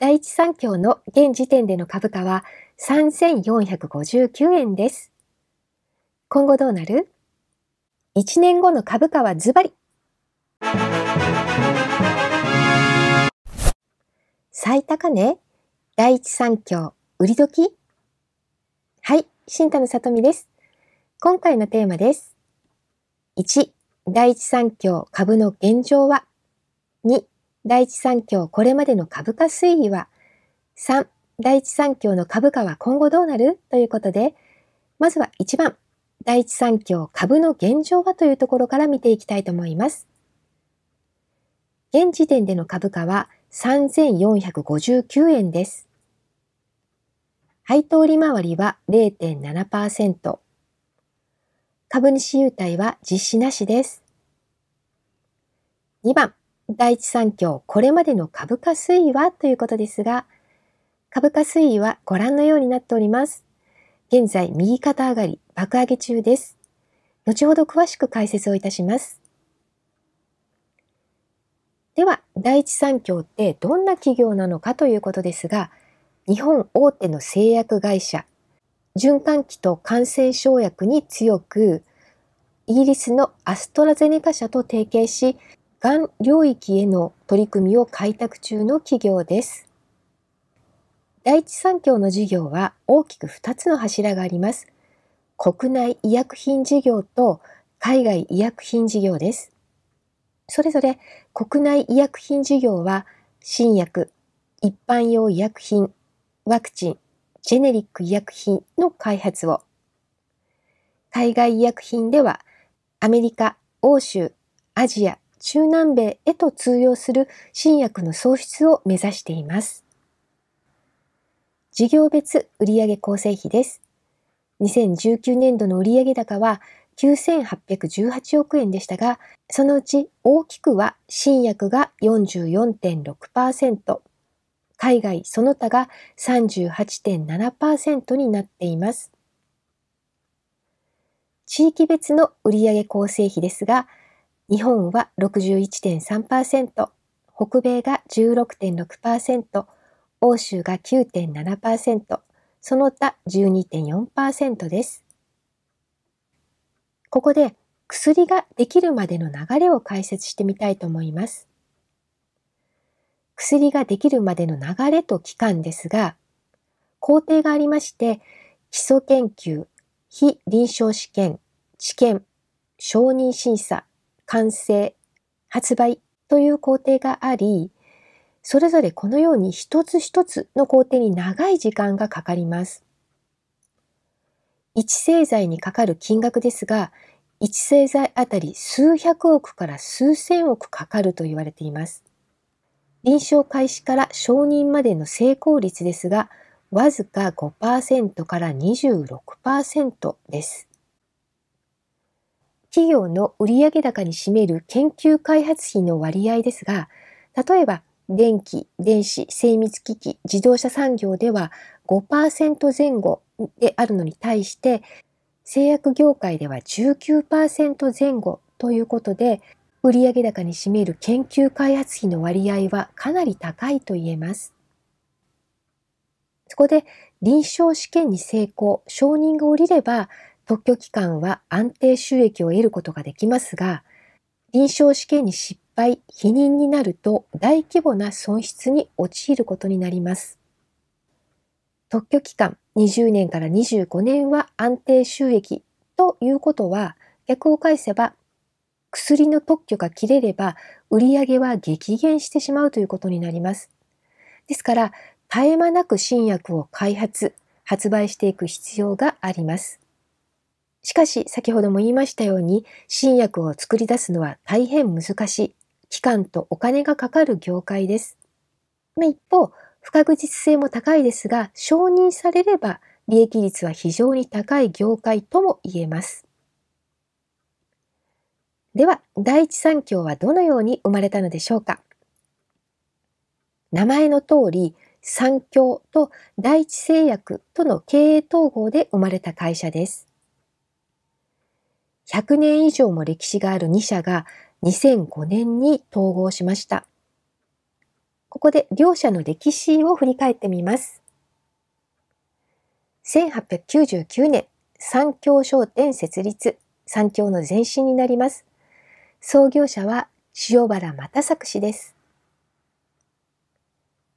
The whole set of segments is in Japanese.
第一三共の現時点での株価は3459円です。今後どうなる ?1 年後の株価はズバリ最高値第一三共売り時はい、新のさとみです。今回のテーマです。1、第一三共株の現状は ?2、第一三共これまでの株価推移は、3、第一三共の株価は今後どうなるということで、まずは1番、第一三共株の現状はというところから見ていきたいと思います。現時点での株価は3459円です。配当利回りは0.7%。株主優待は実施なしです。2番、第一三共、これまでの株価推移はということですが、株価推移はご覧のようになっております。現在、右肩上がり、爆上げ中です。後ほど詳しく解説をいたします。では、第一三共ってどんな企業なのかということですが、日本大手の製薬会社、循環器と感染症薬に強く、イギリスのアストラゼネカ社と提携し、がん領域への取り組みを開拓中の企業です。第一三共の事業は大きく2つの柱があります。国内医薬品事業と海外医薬品事業です。それぞれ国内医薬品事業は新薬、一般用医薬品、ワクチン、ジェネリック医薬品の開発を。海外医薬品ではアメリカ、欧州、アジア、中南米へと通用する新薬の創出を目指しています。事業別売上構成比です。2019年度の売上高は9818億円でしたが、そのうち大きくは新薬が44.6%、海外その他が38.7%になっています。地域別の売上構成比ですが、日本は61.3%、北米が16.6%、欧州が9.7%、その他12.4%です。ここで薬ができるまでの流れを解説してみたいと思います。薬ができるまでの流れと期間ですが、工程がありまして、基礎研究、非臨床試験、治験、承認審査、完成、発売という工程があり、それぞれこのように一つ一つの工程に長い時間がかかります。一製剤にかかる金額ですが、一製剤あたり数百億から数千億かかると言われています。臨床開始から承認までの成功率ですが、わずか5%から26%です。企業の売上高に占める研究開発費の割合ですが、例えば電気、電子、精密機器、自動車産業では5%前後であるのに対して、製薬業界では19%前後ということで、売上高に占める研究開発費の割合はかなり高いと言えます。そこで臨床試験に成功、承認が下りれば特許期間は安定収益を得ることができますが、臨床試験に失敗、否認になると大規模な損失に陥ることになります。特許期間20年から25年は安定収益ということは逆を返せば薬の特許が切れれば売上は激減してしまうということになります。ですから絶え間なく新薬を開発、発売していく必要があります。しかし先ほども言いましたように新薬を作り出すのは大変難しい期間とお金がかかる業界です。一方不確実性も高いですが承認されれば利益率は非常に高い業界とも言えます。では第一三共はどのように生まれたのでしょうか名前の通り三共と第一製薬との経営統合で生まれた会社です。100年以上も歴史がある2社が2005年に統合しました。ここで両社の歴史を振り返ってみます。1899年、三協商店設立、三協の前身になります。創業者は塩原又作氏です。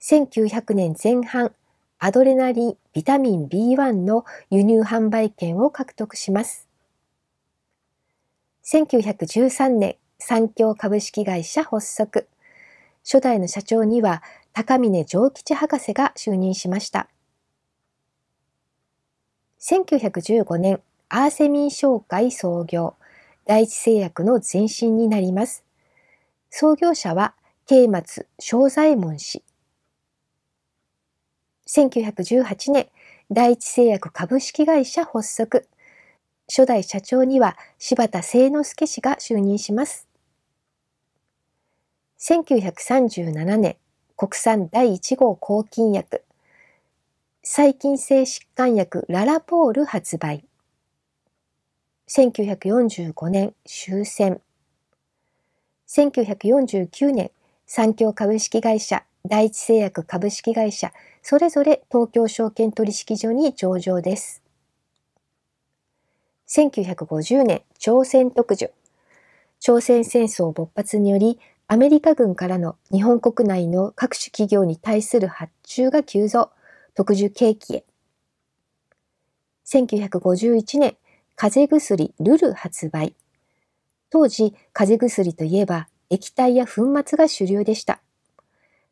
1900年前半、アドレナリン、ビタミン B1 の輸入販売権を獲得します。1913年、三協株式会社発足。初代の社長には高峰常吉博士が就任しました。1915年、アーセミン商会創業、第一製薬の前身になります。創業者は、慶松正左衛門氏。1918年、第一製薬株式会社発足。初代社長には柴田清之助氏が就任します。1937年、国産第1号抗菌薬、細菌性疾患薬ララポール発売。1945年終戦。1949年、産業株式会社、第一製薬株式会社、それぞれ東京証券取引所に上場です。1950年朝鮮特需。朝鮮戦争勃発により、アメリカ軍からの日本国内の各種企業に対する発注が急増、特需景気へ。1951年、風邪薬ルル発売。当時、風邪薬といえば液体や粉末が主流でした。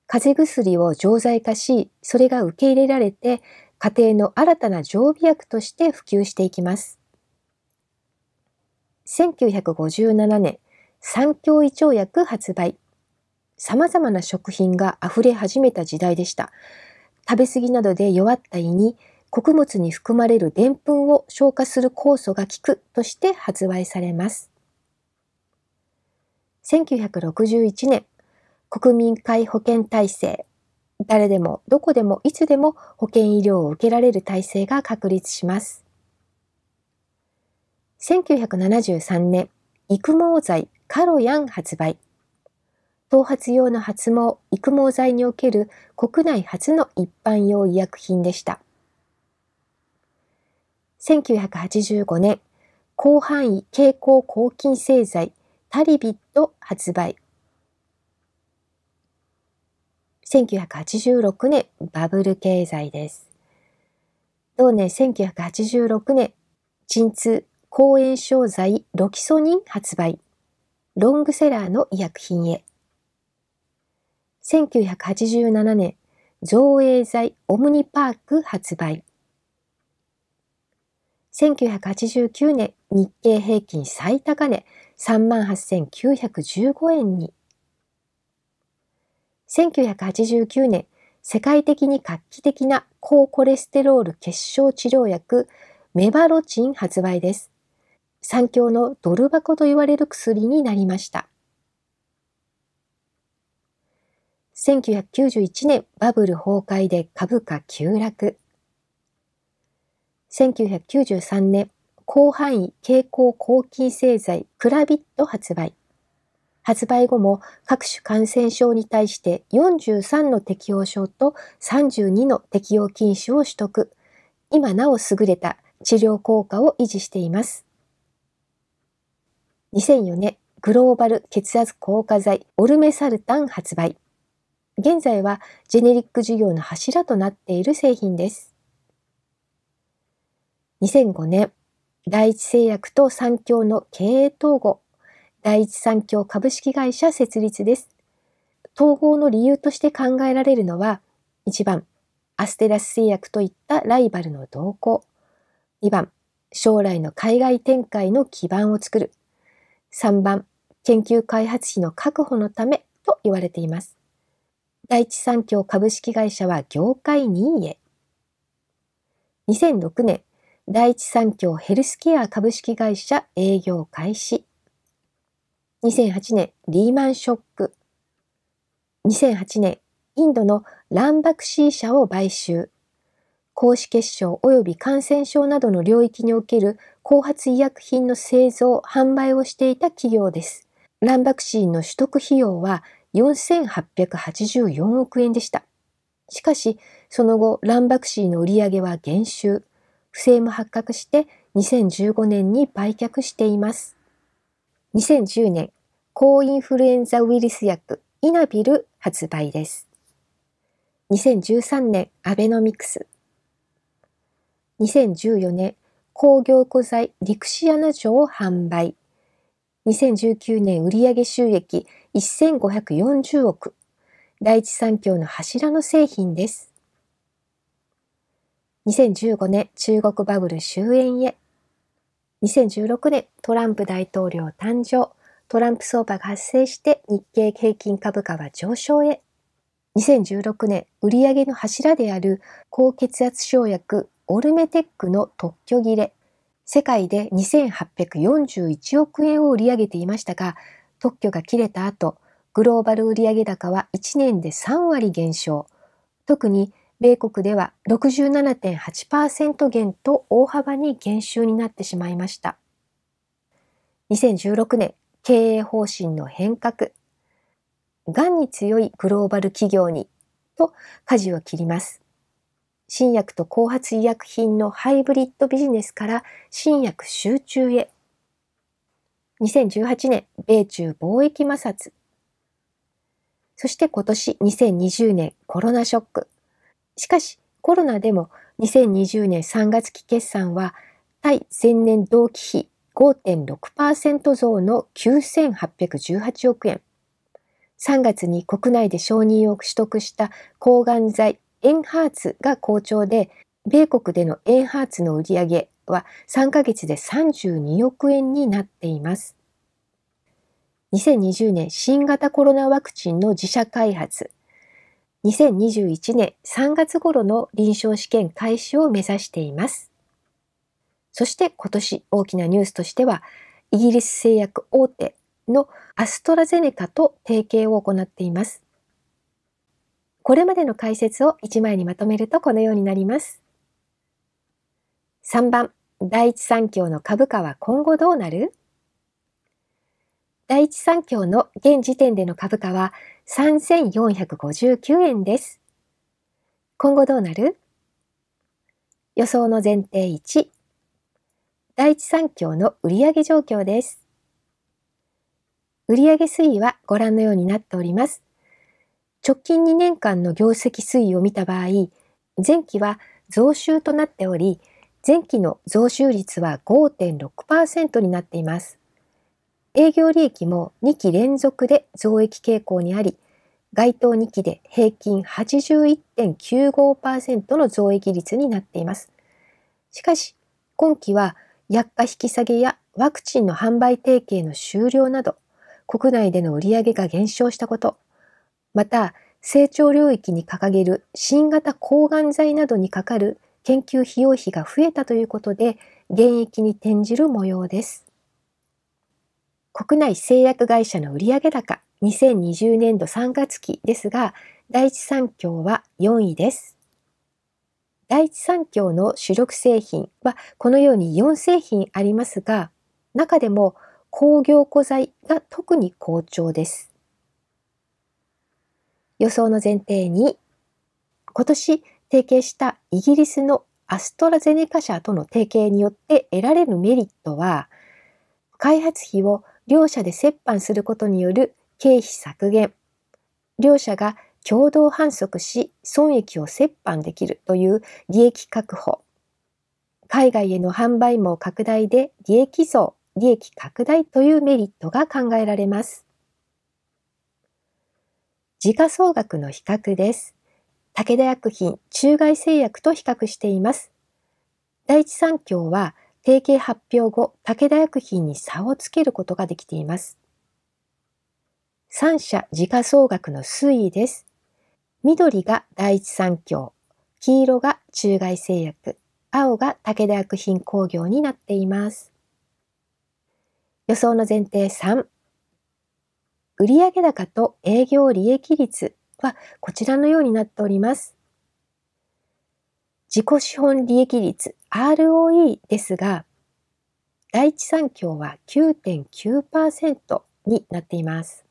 風邪薬を錠剤化し、それが受け入れられて、家庭の新たな常備薬として普及していきます。1957年、産協胃腸薬発売。さまざまな食品があふれ始めた時代でした。食べ過ぎなどで弱った胃に穀物に含まれるでんぷんを消化する酵素が効くとして発売されます。1961年、国民皆保険体制、誰でもどこでもいつでも保険医療を受けられる体制が確立します。1973年、育毛剤カロヤン発売。頭髪用の発毛、育毛剤における国内初の一般用医薬品でした。1985年、広範囲経口抗菌製剤タリビット発売。1986年、バブル経済です。同年1986年、鎮痛、抗炎症剤ロキソニン発売。ロングセラーの医薬品へ。1987年、造影剤オムニパーク発売。1989年、日経平均最高値38,915円に。1989年、世界的に画期的な高コレステロール結晶治療薬メバロチン発売です。三強のドル箱と言われる薬になりました。1991年バブル崩壊で株価急落。1993年、広範囲蛍光抗菌製剤クラビット発売。発売後も各種感染症に対して43の適用症と32の適用禁止を取得。今なお優れた治療効果を維持しています。2004年グローバル血圧硬化剤オルメサルタン発売。現在はジェネリック事業の柱となっている製品です。2005年、第一製薬と産協の経営統合、第一産協株式会社設立です。統合の理由として考えられるのは、1番、アステラス製薬といったライバルの動向、2番、将来の海外展開の基盤を作る、3番、研究開発費の確保のためと言われています。第一三共株式会社は業界2位へ。2006年、第一三共ヘルスケア株式会社営業開始。2008年、リーマンショック。2008年、インドのランバクシー社を買収。高脂血症及び感染症などの領域における後発医薬品の製造、販売をしていた企業です。ランバクシンの取得費用は4884億円でした。しかし、その後、ランバクシーの売り上げは減収。不正も発覚して2015年に売却しています。2010年、抗インフルエンザウイルス薬イナビル発売です。2013年、アベノミクス。2014年、工業古材ディクシアナ城を販売。2019年売上収益1540億。第一産業の柱の製品です。2015年中国バブル終焉へ。2016年トランプ大統領誕生。トランプ相場が発生して日経平均株価は上昇へ。2016年売上の柱である高血圧症薬オルメテックの特許切れ世界で2841億円を売り上げていましたが特許が切れた後グローバル売上高は1年で3割減少特に米国では67.8%減と大幅に減収になってしまいました2016年経営方針の変革がんに強いグローバル企業にと舵を切ります新薬と後発医薬品のハイブリッドビジネスから新薬集中へ。2018年、米中貿易摩擦。そして今年2020年コロナショック。しかしコロナでも2020年3月期決算は対前年同期比5.6%増の9818億円。3月に国内で承認を取得した抗がん剤エンハーツが好調で、米国でのエンハーツの売り上げは3ヶ月で32億円になっています。2020年新型コロナワクチンの自社開発、2021年3月頃の臨床試験開始を目指しています。そして今年大きなニュースとしては、イギリス製薬大手のアストラゼネカと提携を行っています。これまでの解説を1枚にまとめるとこのようになります。3番、第一三共の株価は今後どうなる第一三共の現時点での株価は3459円です。今後どうなる予想の前提1、第一三共の売上状況です。売上推移はご覧のようになっております。直近2年間の業績推移を見た場合、前期は増収となっており、前期の増収率は5.6%になっています。営業利益も2期連続で増益傾向にあり、該当2期で平均81.95%の増益率になっています。しかし、今期は薬価引き下げやワクチンの販売提携の終了など、国内での売上が減少したこと、また成長領域に掲げる新型抗がん剤などにかかる研究費用費が増えたということで現役に転じる模様です。国内製薬会社の売上高2020年度3月期ですが第一三共は4位です。第一三共の主力製品はこのように4製品ありますが中でも工業古材が特に好調です。予想の前提に、今年提携したイギリスのアストラゼネカ社との提携によって得られるメリットは、開発費を両社で折半することによる経費削減、両社が共同反則し損益を折半できるという利益確保、海外への販売網拡大で利益増、利益拡大というメリットが考えられます。時価総額の比較です。武田薬品、中外製薬と比較しています。第一三共は、提携発表後、武田薬品に差をつけることができています。3社時価総額の推移です。緑が第一三共、黄色が中外製薬、青が武田薬品工業になっています。予想の前提3。売上高と営業利益率はこちらのようになっております。自己資本利益率 ROE ですが、第一三共は9.9%になっています。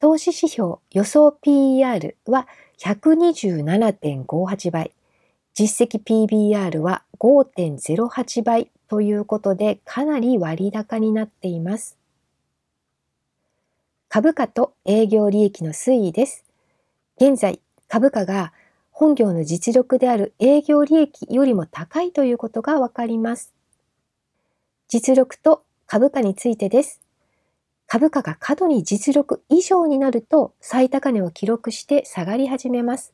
投資指標予想 PER は127.58倍、実績 PBR は5.08倍ということでかなり割高になっています。株価と営業利益の推移です。現在、株価が本業の実力である営業利益よりも高いということがわかります。実力と株価についてです。株価が過度に実力以上になると最高値を記録して下がり始めます。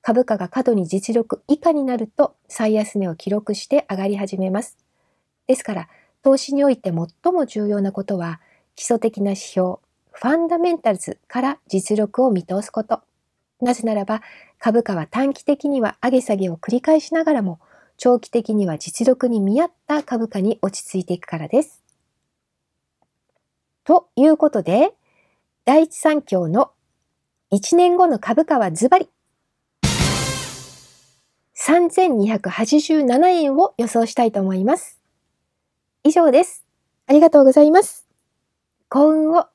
株価が過度に実力以下になると最安値を記録して上がり始めます。ですから、投資において最も重要なことは基礎的な指標、ファンダメンタルズから実力を見通すこと。なぜならば、株価は短期的には上げ下げを繰り返しながらも、長期的には実力に見合った株価に落ち着いていくからです。ということで、第一三共の1年後の株価はズバリ3287円を予想したいと思います。以上です。ありがとうございます。幸運を